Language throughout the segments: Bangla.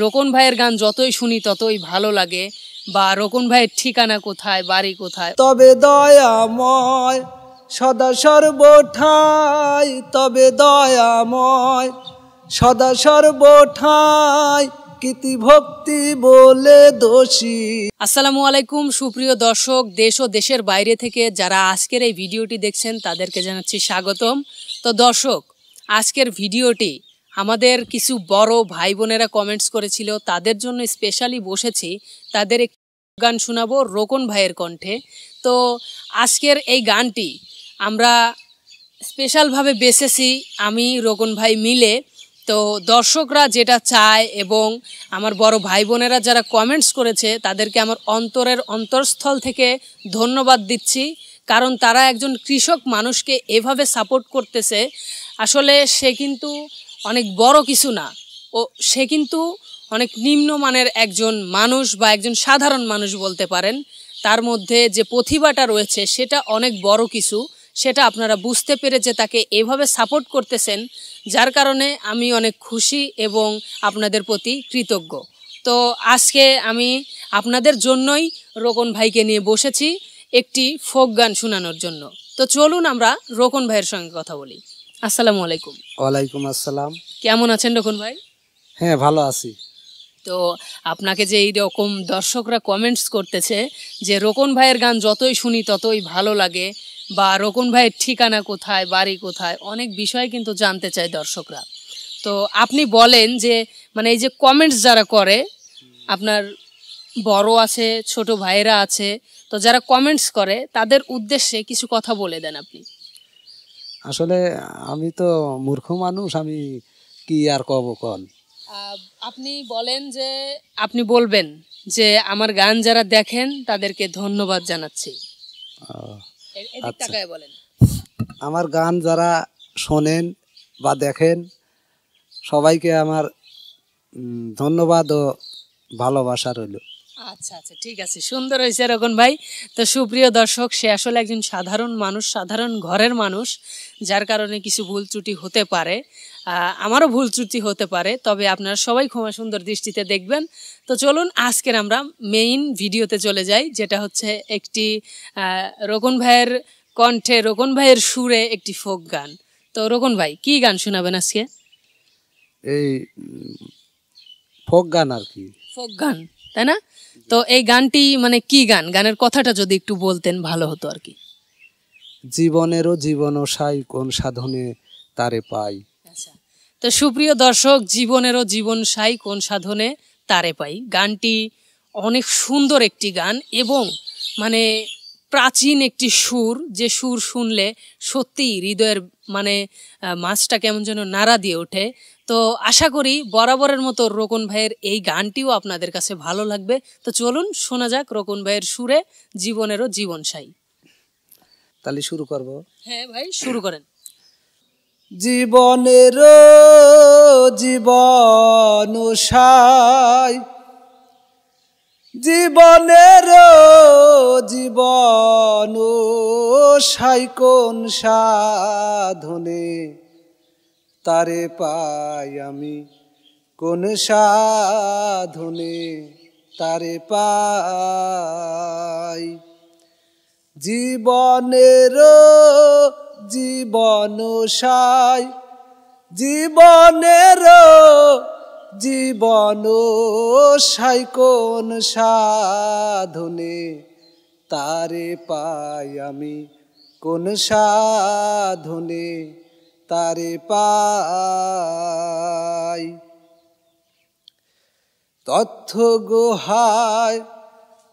রোকন ভাইয়ের গান যতই শুনি ততই ভালো লাগে বা রোকন ভাইয়ের ঠিকানা কোথায় বাড়ি কোথায় তবে দয়াময় সদা সর্বঠাই তবে দয়াময় সদা সর্বঠাই কৃতি ভক্তি বলে দোষী আসসালামু আলাইকুম সুপ্রিয় দর্শক দেশ ও দেশের বাইরে থেকে যারা আজকের এই ভিডিওটি দেখছেন তাদেরকে জানাচ্ছি স্বাগতম তো দর্শক আজকের ভিডিওটি আমাদের কিছু বড় ভাই বোনেরা কমেন্টস করেছিল তাদের জন্য স্পেশালি বসেছি তাদের গান শোনাবো রোকন ভাইয়ের কণ্ঠে তো আজকের এই গানটি আমরা স্পেশালভাবে বেসেছি আমি রোকন ভাই মিলে তো দর্শকরা যেটা চায় এবং আমার বড় ভাই বোনেরা যারা কমেন্টস করেছে তাদেরকে আমার অন্তরের অন্তরস্থল থেকে ধন্যবাদ দিচ্ছি কারণ তারা একজন কৃষক মানুষকে এভাবে সাপোর্ট করতেছে আসলে সে কিন্তু অনেক বড় কিছু না ও সে কিন্তু অনেক নিম্নমানের একজন মানুষ বা একজন সাধারণ মানুষ বলতে পারেন তার মধ্যে যে প্রতিভাটা রয়েছে সেটা অনেক বড় কিছু সেটা আপনারা বুঝতে পেরে যে তাকে এভাবে সাপোর্ট করতেছেন যার কারণে আমি অনেক খুশি এবং আপনাদের প্রতি কৃতজ্ঞ তো আজকে আমি আপনাদের জন্যই রোকন ভাইকে নিয়ে বসেছি একটি ফোক গান শোনানোর জন্য তো চলুন আমরা রোকন ভাইয়ের সঙ্গে কথা বলি আসসালামু আলাইকুম ওয়ালাইকুম আসসালাম কেমন আছেন রকম ভাই হ্যাঁ ভালো আছি তো আপনাকে যে এইরকম দর্শকরা কমেন্টস করতেছে যে রোকন ভাইয়ের গান যতই শুনি ততই ভালো লাগে বা রোকন ভাইয়ের ঠিকানা কোথায় বাড়ি কোথায় অনেক বিষয় কিন্তু জানতে চায় দর্শকরা তো আপনি বলেন যে মানে এই যে কমেন্টস যারা করে আপনার বড় আছে ছোট ভাইরা আছে তো যারা কমেন্টস করে তাদের উদ্দেশ্যে কিছু কথা বলে দেন আপনি আসলে আমি তো মূর্খ মানুষ আমি কি আর কব কন আপনি বলেন যে আপনি বলবেন যে আমার গান যারা দেখেন তাদেরকে ধন্যবাদ জানাচ্ছি আচ্ছা। বলেন আমার গান যারা শোনেন বা দেখেন সবাইকে আমার ধন্যবাদ ও ভালোবাসা রইল আচ্ছা আচ্ছা ঠিক আছে সুন্দর হয়েছে রকম ভাই তো সুপ্রিয় দর্শক সে আসলে একজন সাধারণ মানুষ সাধারণ ঘরের মানুষ যার কারণে কিছু ভুল ত্রুটি হতে পারে আমারও ভুল ত্রুটি হতে পারে তবে আপনারা সবাই ক্ষমা সুন্দর দৃষ্টিতে দেখবেন তো চলুন আজকের আমরা মেইন ভিডিওতে চলে যাই যেটা হচ্ছে একটি রোকন ভাইয়ের কণ্ঠে রোকন ভাইয়ের সুরে একটি ফোক গান তো রোকন ভাই কি গান শোনাবেন আজকে এই ফোক গান আর কি ফোক গান তাই না তো এই গানটি মানে কি গান গানের কথাটা যদি একটু বলতেন ভালো হতো আর কি জীবনেরও জীবন সাই কোন সাধনে তারে পাই আচ্ছা। তো সুপ্রিয় দর্শক জীবনেরও জীবন সাই কোন সাধনে তারে পাই গানটি অনেক সুন্দর একটি গান এবং মানে প্রাচীন একটি সুর যে সুর শুনলে সত্যি হৃদয়ের মানে মাছটা কেমন যেন নাড়া দিয়ে ওঠে তো আশা করি বরাবরের মতো রোকন ভাইয়ের এই গানটিও আপনাদের কাছে ভালো লাগবে তো চলুন শোনা যাক রোকন ভাইয়ের সুরে জীবনেরও জীবন সাই তাহলে শুরু করব হ্যাঁ ভাই শুরু করেন জীবনের জীবন সাই জীবনের জীবন সাই কোন সাধনে তারে পাই আমি কোন সাধনে তারে পাই জীবনের জীবন সাই জীবনের জীবন সাই কোন সাধনে তারে পাই আমি কোন সাধনে তারে পাই তথ্য গোহায়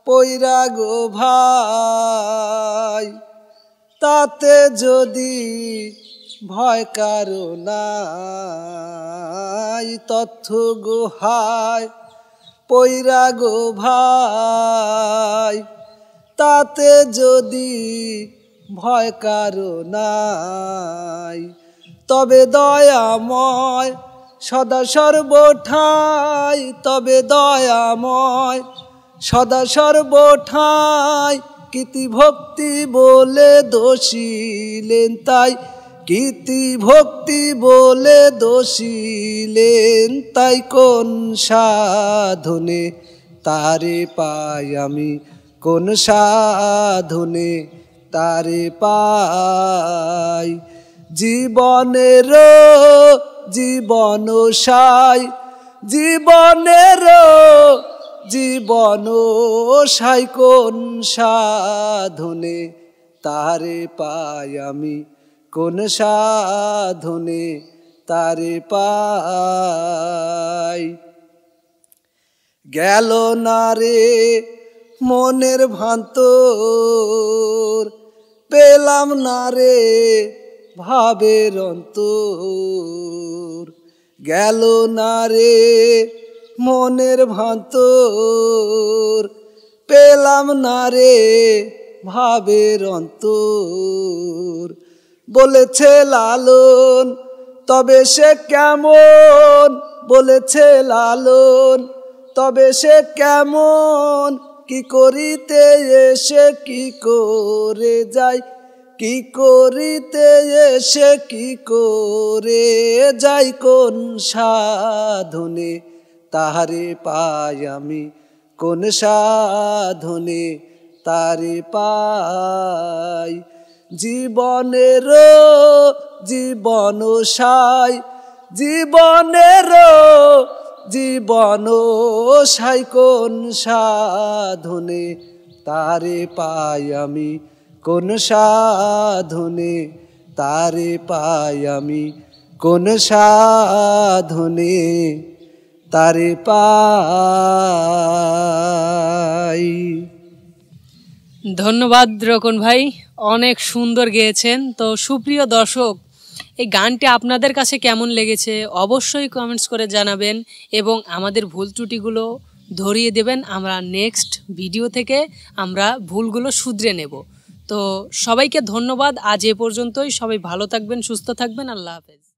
পৈরা গো ভাই তাতে যদি ভয় কারো নাই তথ্য গোহায় পৈরা গো ভাই তাতে যদি ভয় কারো নাই তবে দয়াময় সদা সর্বঠাই তবে দয়াময় সদা সর্বঠাই কীতি ভক্তি বলে দোষিলেন তাই কীতি ভক্তি বলে দোষিলেন তাই কোন সাধনে তারে পাই আমি কোন সাধনে তারে পাই জীবনের জীবন সাই জীবনের জীবন সাই কোন সাধনে তারে পাই আমি কোন সাধনে তারে পাই গেল না রে মনের ভান্ত পেলাম না রে ভাবের অন্তর গেল না রে মনের ভান্ত পেলাম না রে ভাবের অন্তর বলেছে লালন তবে সে কেমন বলেছে লালন তবে সে কেমন কি করিতে এসে কি করে যায় কি করিতে এসে কি করে যাই কোন সাধনে তাহারে পাই আমি কোন সাধনে তারে পাই জীবনের জীবন সাই জীবনের জীবন সাই কোন সাধনে তারে পাই আমি কোন সাধনে তারে পাই আমি কোন সাধনে তারে পাই ধন্যবাদ রকন ভাই অনেক সুন্দর গেয়েছেন তো সুপ্রিয় দর্শক এই গানটি আপনাদের কাছে কেমন লেগেছে অবশ্যই কমেন্টস করে জানাবেন এবং আমাদের ভুল ত্রুটিগুলো ধরিয়ে দেবেন আমরা নেক্সট ভিডিও থেকে আমরা ভুলগুলো শুধরে নেব তো সবাইকে ধন্যবাদ আজ এ পর্যন্তই সবাই ভালো থাকবেন সুস্থ থাকবেন আল্লাহ হাফেজ